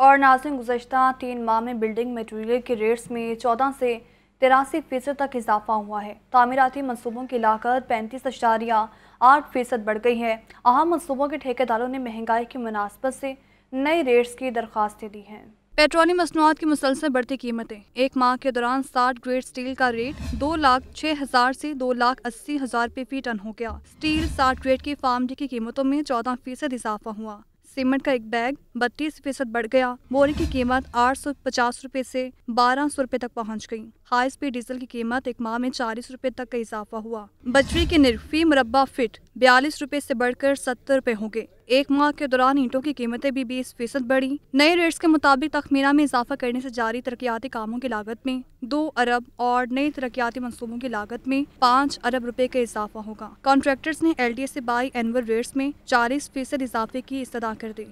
और नाजिम गुजशत तीन माह में बिल्डिंग मटेरियल के रेट्स में चौदह से तिरासी फ़ीसद तक इजाफा हुआ है तमीराती मनसूबों की लागत पैंतीस अशारिया आठ फ़ीसद बढ़ गई है अहम मनसूबों के ठेकेदारों ने महंगाई की मुनासबत से नए रेट्स की दरख्वास्तें दी हैं पेट्रोलियम मसनूआत की मुसलसल बढ़ती कीमतें एक माह के दौरान साठ ग्रेड स्टील का रेट दो लाख छह हजार से दो लाख अस्सी हजार रुपये फी टन हो गया स्टील साठ ग्रेड की फार्म की कीमतों में चौदह फीसद इजाफा हुआ सीमेंट का एक बैग बत्तीस फीसद बढ़ गया बोरी की कीमत आठ सौ पचास रूपए ऐसी बारह सौ रूपए तक पहुंच गई हाई स्पीड डीजल की कीमत एक माह में चालीस रूपए तक का इजाफा हुआ बजरी के निर्फी मुरबा फिट बयालीस रुपए से बढ़कर सत्तर रुपए होंगे एक माह के दौरान ईंटों की कीमतें भी बीस फीसद बढ़ी नए रेट्स के मुताबिक तखमीना में इजाफा करने से जारी तरक्याती कामों की लागत में दो अरब और नए तरक्याती मनसूबों की लागत में पाँच अरब रुपए का इजाफा होगा कॉन्ट्रैक्टर्स ने एल डी एस से बाई एनवल रेट्स में चालीस फीसद इजाफे की इस्तः कर दी